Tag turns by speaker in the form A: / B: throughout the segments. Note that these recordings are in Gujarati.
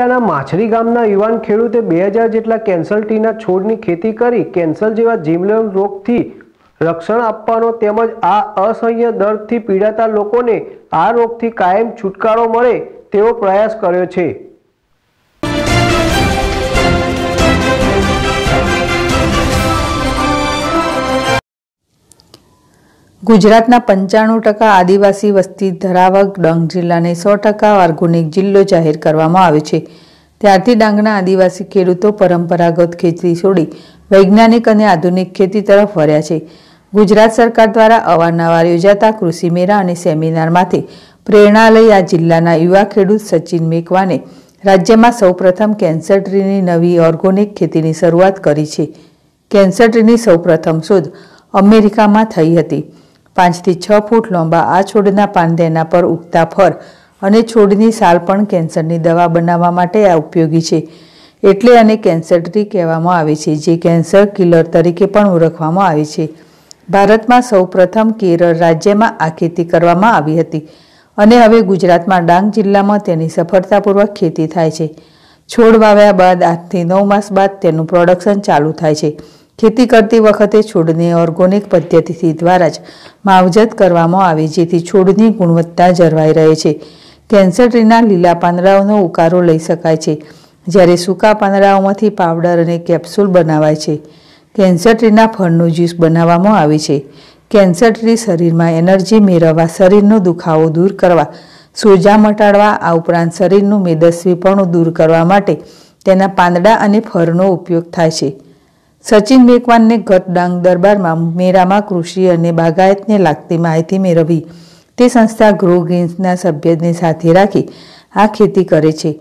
A: જિલ્લાના માછરી ગામના યુવાન ખેડૂતે બે હજાર જેટલા કેન્સર ટીના છોડની ખેતી કરી કેન્સર જેવા જીવલેણ રોગથી રક્ષણ આપવાનો તેમજ આ અસહ્ય દર્દથી પીડાતા લોકોને આ રોગથી કાયમ છુટકારો મળે તેવો પ્રયાસ કર્યો છે
B: ગુજરાતના પંચાણું ટકા આદિવાસી વસ્તી ધરાવક ડાંગ જિલ્લાને સો ટકા ઓર્ગોનિક જિલ્લો જાહેર કરવામાં આવ્યો છે ત્યારથી ડાંગના આદિવાસી ખેડૂતો પરંપરાગત ખેતી છોડી વૈજ્ઞાનિક અને આધુનિક ખેતી તરફ વળ્યા છે ગુજરાત સરકાર દ્વારા અવારનવાર યોજાતા કૃષિ મેળા અને સેમિનારમાંથી પ્રેરણા લઈ આ જિલ્લાના યુવા ખેડૂત સચિન મેકવાને રાજ્યમાં સૌપ્રથમ કેન્સર ટ્રીની નવી ઓર્ગોનિક ખેતીની શરૂઆત કરી છે કેન્સર ટ્રીની સૌપ્રથમ શોધ અમેરિકામાં થઈ હતી પાંચથી છ ફૂટ લાંબા આ છોડના પાન તેના પર ઉગતા ફર અને છોડની સાલ પણ કેન્સરની દવા બનાવવા માટે આ ઉપયોગી છે એટલે આને કેન્સર ટ્રી કહેવામાં આવે છે જે કેન્સર કિલર તરીકે પણ ઓળખવામાં આવે છે ભારતમાં સૌપ્રથમ કેરળ રાજ્યમાં આ ખેતી કરવામાં આવી હતી અને હવે ગુજરાતમાં ડાંગ જિલ્લામાં તેની સફળતાપૂર્વક ખેતી થાય છે છોડ વાવ્યા બાદ આઠથી નવ માસ બાદ તેનું પ્રોડક્શન ચાલુ થાય છે ખેતી કરતી વખતે છોડને ઓર્ગોનિક પદ્ધતિથી દ્વારા જ માવજત કરવામાં આવે જેથી છોડની ગુણવત્તા જળવાઈ રહે છે કેન્સર ટ્રીના લીલા પાંદડાઓનો ઉકારો લઈ શકાય છે જ્યારે સૂકા પાંદડાઓમાંથી પાવડર અને કેપ્સ્યુલ બનાવાય છે કેન્સર ટ્રીના ફળનું જ્યુસ બનાવવામાં આવે છે કેન્સર ટ્રી શરીરમાં એનર્જી મેળવવા શરીરનો દુખાવો દૂર કરવા સોજા મટાડવા આ ઉપરાંત શરીરનું મેદસ્વીપણું દૂર કરવા માટે તેના પાંદડા અને ફળનો ઉપયોગ થાય છે સચિન મેકવાનને ગત ડાંગ દરબારમાં મેરામાં કૃષિ અને બાગાયતને લાગતી માહિતી મેળવી તે સંસ્થા ગ્રો ગ્રીન્સના સભ્યને સાથે રાખી આ ખેતી કરે છે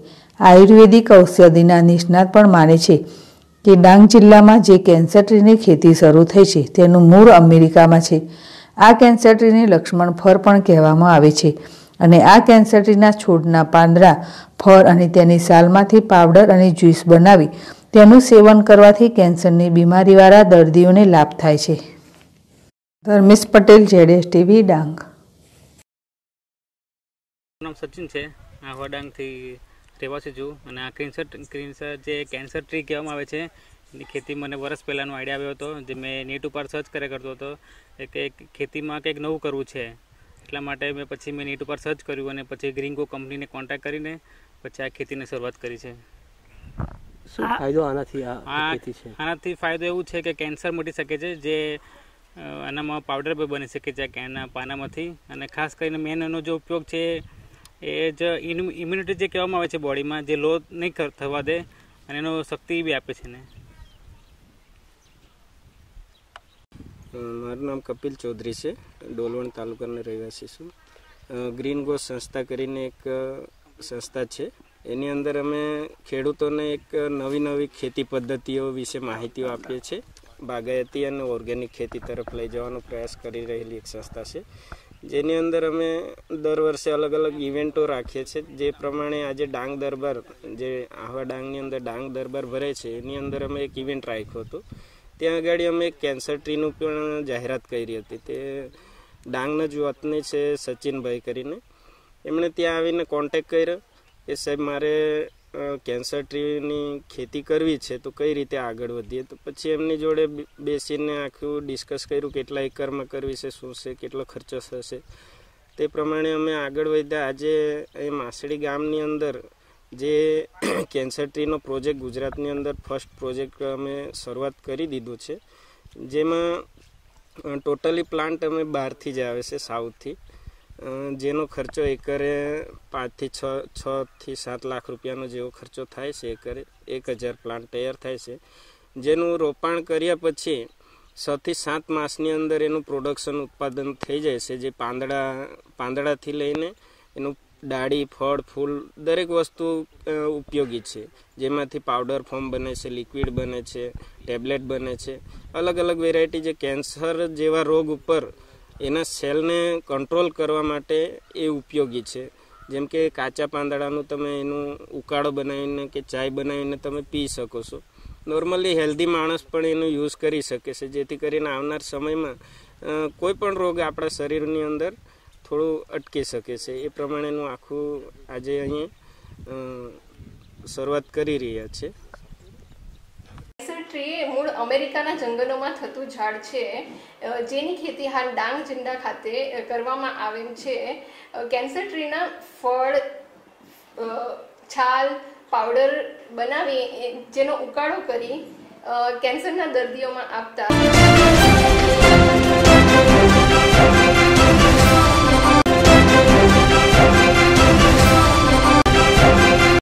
B: આયુર્વેદિક ઔષધિના નિષ્ણાત પણ માને છે કે ડાંગ જિલ્લામાં જે કેન્સર ટ્રીની ખેતી શરૂ થઈ છે તેનું મૂળ અમેરિકામાં છે આ કેન્સર ટ્રીને લક્ષ્મણ ફર પણ કહેવામાં આવે છે અને આ કેન્સરટીના છોડના પાંદડા ફળ અને તેની સાલમાંથી પાવડર અને જ્યુસ બનાવી તેનું સેવન કરવાથી કેન્સરની બીમારીવાળા દર્દીઓને લાભ થાય છે ધર્મેશ પટેલ જેડેસ ટીવી ડાંગ
C: નામ સચિન છે આહવા ડાંગથી રહેવાસી છું અને આ કેન્સર કેન્સર જે કેન્સર ટ્રી કહેવામાં આવે છે એની ખેતી મને વર્ષ પહેલાંનો આઈડિયા આવ્યો હતો જે મેં નેટ ઉપર સર્ચ કરે કરતો હતો કે ખેતીમાં કંઈક નવું કરવું છે એટલા માટે મેં પછી મેં નેટ ઉપર સર્ચ કર્યું અને પછી ગ્રીંગો કંપનીને કોન્ટેક્ટ કરીને પછી આ ખેતીને શરૂઆત કરી છે શું ફાયદો આનાથી આ ખેતી છે આનાથી ફાયદો એવું છે કે કેન્સર મટી શકે છે જે આનામાં પાવડર બી બની શકે છે એના પાનામાંથી અને ખાસ કરીને મેન એનો જે ઉપયોગ છે એ જ ઇમ્યુનિટી જે કહેવામાં આવે છે બોડીમાં જે લો નહીં થવા દે અને એનો શક્તિ બી આપે છે ને
A: મારું નામ કપિલ ચૌધરી છે ડોલવણ તાલુકાના રહેવાસી છું ગ્રીન ગો સંસ્થા કરીને એક સંસ્થા છે એની અંદર અમે ખેડૂતોને એક નવી નવી ખેતી પદ્ધતિઓ વિશે માહિતીઓ આપીએ છીએ બાગાયતી અને ઓર્ગેનિક ખેતી તરફ લઈ જવાનો પ્રયાસ કરી રહેલી એક સંસ્થા છે જેની અંદર અમે દર વર્ષે અલગ અલગ ઇવેન્ટો રાખીએ છીએ જે પ્રમાણે આજે ડાંગ દરબાર જે આહવા ડાંગની અંદર ડાંગ દરબાર ભરે છે એની અંદર અમે એક ઇવેન્ટ રાખ્યો હતો ત્યાં આગળ અમે કેન્સર ટ્રીનું પણ જાહેરાત કરી હતી તે ડાંગના જ વતની છે સચિનભાઈ કરીને એમણે ત્યાં આવીને કોન્ટેક કર્યો કે સાહેબ મારે કેન્સર ટ્રીની ખેતી કરવી છે તો કઈ રીતે આગળ વધીએ તો પછી એમની જોડે બેસીને આખું ડિસ્કસ કર્યું કેટલા એકરમાં કરવી છે શું છે કેટલો ખર્ચો થશે તે પ્રમાણે અમે આગળ વધ્યા આજે એ માસડી ગામની અંદર જે કેન્સર ટ્રીનો પ્રોજેક્ટ ગુજરાતની અંદર ફર્સ્ટ પ્રોજેક્ટ અમે શરૂઆત કરી દીધો છે જેમાં ટોટલી પ્લાન્ટ અમે બહારથી જ આવે છે સાઉથથી જેનો ખર્ચો એકરે પાંચથી છ છથી સાત લાખ રૂપિયાનો જેવો ખર્ચો થાય છે એકરે એક હજાર પ્લાન્ટ તૈયાર થાય છે જેનું રોપાણ કર્યા પછી છથી સાત માસની અંદર એનું પ્રોડક્શન ઉત્પાદન થઈ જાય છે જે પાંદડા પાંદડાથી લઈને એનું ડાળી ફળ ફૂલ દરેક વસ્તુ ઉપયોગી છે જેમાંથી પાવડર ફોર્મ બને છે લિક્વિડ બને છે ટેબ્લેટ બને છે અલગ અલગ વેરાયટી જે કેન્સર જેવા રોગ ઉપર એના સેલને કંટ્રોલ કરવા માટે એ ઉપયોગી છે જેમ કે કાચા પાંદડાનું તમે એનું ઉકાળો બનાવીને કે ચાય બનાવીને તમે પી શકો છો નોર્મલી હેલ્ધી માણસ પણ એનો યુઝ કરી શકે છે જેથી કરીને આવનાર સમયમાં કોઈ પણ રોગ આપણા શરીરની અંદર થોડું અટકી શકે છે એ પ્રમાણેનું આખું આજે અહીં શરૂઆત કરી રહ્યા છે
B: ટ્રી મૂળ અમેરિકાના જંગલોમાં થતું ઝાડ છે જેની ખેતી હાલ ડાંગ જિલ્લા ખાતે કરવામાં આવેલ છે કેન્સર ટ્રીના ફળ છાલ પાવડર બનાવી જેનો ઉકાળો કરી કેન્સરના દર્દીઓમાં આપતા